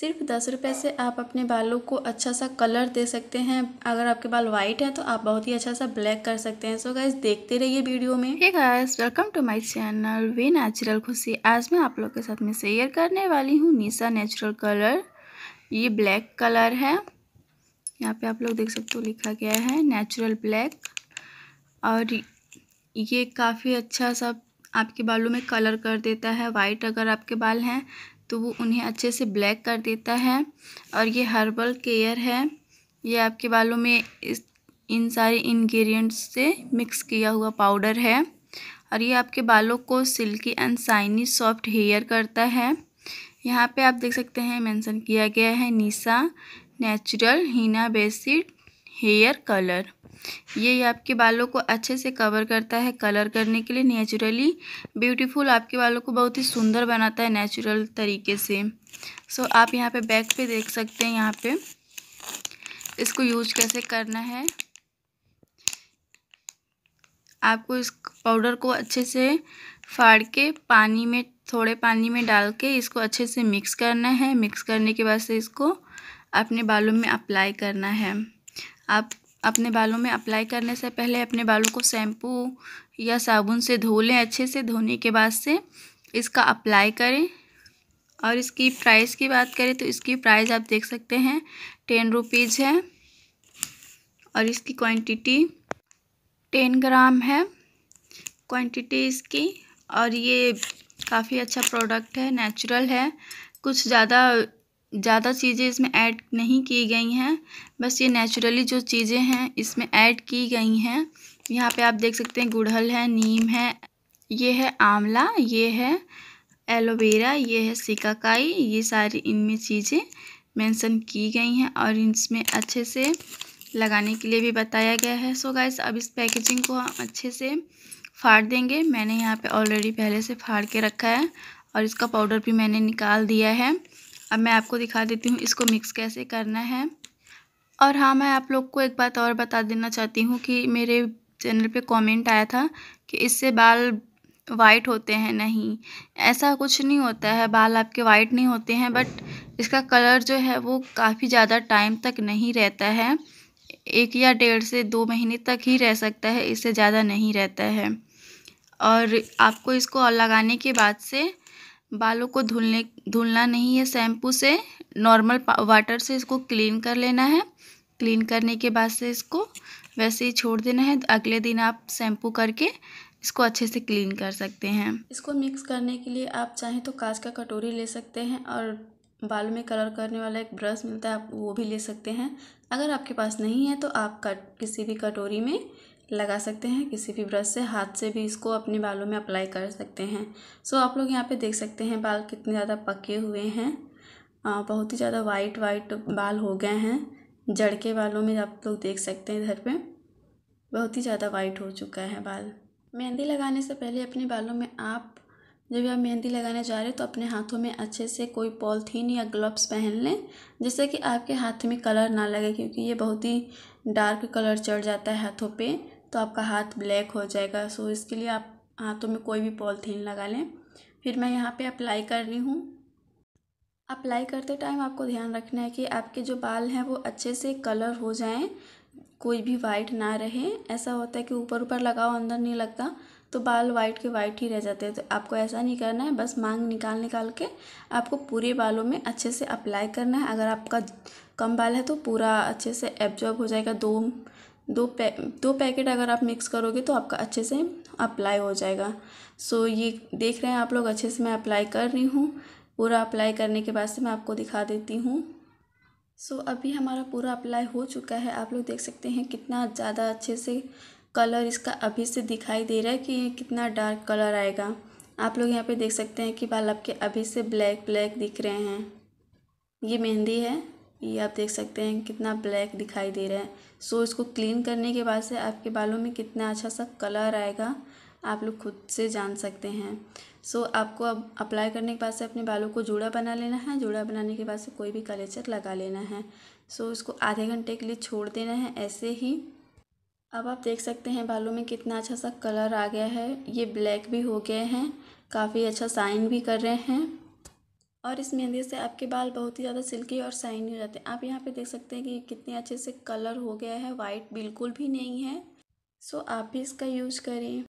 सिर्फ दस रुपये से आप अपने बालों को अच्छा सा कलर दे सकते हैं अगर आपके बाल वाइट हैं तो आप बहुत ही अच्छा सा ब्लैक कर सकते हैं सो गाइज गाइस देखते रहिए वीडियो में hey guys welcome to my channel we natural Khushi आज मैं आप लोग के साथ में शेयर करने वाली हूँ निशा नेचुरल कलर ये ब्लैक कलर है यहाँ पे आप लोग देख सकते हो लिखा गया है नेचुरल ब्लैक और ये काफ़ी अच्छा सा आपके बालों में कलर कर देता है वाइट अगर आपके बाल हैं तो वो उन्हें अच्छे से ब्लैक कर देता है और ये हर्बल केयर है ये आपके बालों में इस इन सारे इंग्रेडिएंट्स से मिक्स किया हुआ पाउडर है और ये आपके बालों को silky and shiny soft hair करता है यहाँ पे आप देख सकते हैं मेंशन किया गया है Nisha natural henna based hair colour ये आपके बालों को अच्छे से कवर करता है कलर करने के लिए नेचुरली ब्यूटीफुल आपके बालों को बहुत ही सुंदर बनाता है नेचुरल तरीके से सो so, आप यहाँ पे बैक पे देख सकते हैं यहाँ पे इसको यूज कैसे करना है आपको इस पाउडर को अच्छे से फाड़ के पानी में थोड़े पानी में डाल के इसको अच्छे से मिक्स करना है मिक्स करने के बाद से इसको अपने बालों में अप्लाई करना है आप अपने बालों में अप्लाई करने से पहले अपने बालों को शैम्पू या साबुन से धो लें अच्छे से धोने के बाद से इसका अप्लाई करें और इसकी प्राइस की बात करें तो इसकी प्राइस आप देख सकते हैं टेन रुपीज़ है और इसकी क्वांटिटी टेन ग्राम है क्वांटिटी इसकी और ये काफ़ी अच्छा प्रोडक्ट है नेचुरल है कुछ ज़्यादा ज़्यादा चीज़ें इसमें ऐड नहीं की गई हैं बस ये नेचुरली जो चीज़ें हैं इसमें ऐड की गई हैं यहाँ पे आप देख सकते हैं गुड़हल है नीम है ये है आंवला ये है एलोवेरा ये है सिकाकाई ये सारी इनमें चीज़ें मेंशन की गई हैं और इसमें अच्छे से लगाने के लिए भी बताया गया है सो गाइस अब इस पैकेजिंग को हम अच्छे से फाड़ देंगे मैंने यहाँ पे ऑलरेडी पहले से फाड़ के रखा है और इसका पाउडर भी मैंने निकाल दिया है अब मैं आपको दिखा देती हूँ इसको मिक्स कैसे करना है और हाँ मैं आप लोग को एक बात और बता देना चाहती हूँ कि मेरे चैनल पे कमेंट आया था कि इससे बाल वाइट होते हैं नहीं ऐसा कुछ नहीं होता है बाल आपके वाइट नहीं होते हैं बट इसका कलर जो है वो काफ़ी ज़्यादा टाइम तक नहीं रहता है एक या डेढ़ से दो महीने तक ही रह सकता है इससे ज़्यादा नहीं रहता है और आपको इसको लगाने के बाद से बालों को धुलने धुलना नहीं है शैम्पू से नॉर्मल वाटर से इसको क्लीन कर लेना है क्लीन करने के बाद से इसको वैसे ही छोड़ देना है अगले दिन आप शैम्पू करके इसको अच्छे से क्लीन कर सकते हैं इसको मिक्स करने के लिए आप चाहें तो कांच का कटोरी ले सकते हैं और बालों में कलर करने वाला एक ब्रश मिलता है आप वो भी ले सकते हैं अगर आपके पास नहीं है तो आप कट किसी भी कटोरी में लगा सकते हैं किसी भी ब्रश से हाथ से भी इसको अपने बालों में अप्लाई कर सकते हैं सो आप लोग यहाँ पे देख सकते हैं बाल कितने ज़्यादा पके हुए हैं आ, बहुत ही ज़्यादा वाइट वाइट बाल हो गए हैं जड़ के बालों में आप लोग देख सकते हैं इधर पे बहुत ही ज़्यादा वाइट हो चुका है बाल मेहंदी लगाने से पहले अपने बालों में आप जब आप मेहंदी लगाने जा रहे हो तो अपने हाथों में अच्छे से कोई पॉलिथीन या ग्लव्स पहन लें जिससे कि आपके हाथ में कलर ना लगे क्योंकि ये बहुत ही डार्क कलर चढ़ जाता है हाथों पर तो आपका हाथ ब्लैक हो जाएगा सो इसके लिए आप हाथों में कोई भी पॉलिथीन लगा लें फिर मैं यहाँ पे अप्लाई कर रही हूँ अप्लाई करते टाइम आपको ध्यान रखना है कि आपके जो बाल हैं वो अच्छे से कलर हो जाएं कोई भी वाइट ना रहे ऐसा होता है कि ऊपर ऊपर लगाओ अंदर नहीं लगता तो बाल वाइट के वाइट ही रह जाते हैं तो आपको ऐसा नहीं करना है बस मांग निकाल निकाल के आपको पूरे बालों में अच्छे से अप्लाई करना है अगर आपका कम बाल है तो पूरा अच्छे से एब्जॉर्ब हो जाएगा दो दो पै दो पैकेट अगर आप मिक्स करोगे तो आपका अच्छे से अप्लाई हो जाएगा सो so, ये देख रहे हैं आप लोग अच्छे से मैं अप्लाई कर रही हूँ पूरा अप्लाई करने के बाद से मैं आपको दिखा देती हूँ सो so, अभी हमारा पूरा अप्लाई हो चुका है आप लोग देख सकते हैं कितना ज़्यादा अच्छे से कलर इसका अभी से दिखाई दे रहा है कि कितना डार्क कलर आएगा आप लोग यहाँ पर देख सकते हैं कि बाल आपके अभी से ब्लैक ब्लैक दिख रहे हैं ये मेहंदी है ये आप देख सकते हैं कितना ब्लैक दिखाई दे रहा है सो इसको क्लीन करने के बाद से आपके बालों में कितना अच्छा सा कलर आएगा आप लोग खुद से जान सकते हैं सो आपको अब अप्लाई करने के बाद से अपने बालों को जूड़ा बना लेना है जूड़ा बनाने के बाद से कोई भी कलेचर लगा लेना है सो इसको आधे घंटे के लिए छोड़ देना है ऐसे ही अब आप देख सकते हैं बालों में कितना अच्छा सा कलर आ गया है ये ब्लैक भी हो गए हैं काफ़ी अच्छा साइन भी कर रहे हैं और इस मेहंदी से आपके बाल बहुत ही ज़्यादा सिल्की और शाइनी हो जाते हैं आप यहाँ पे देख सकते हैं कि कितने अच्छे से कलर हो गया है वाइट बिल्कुल भी नहीं है सो आप भी इसका यूज करें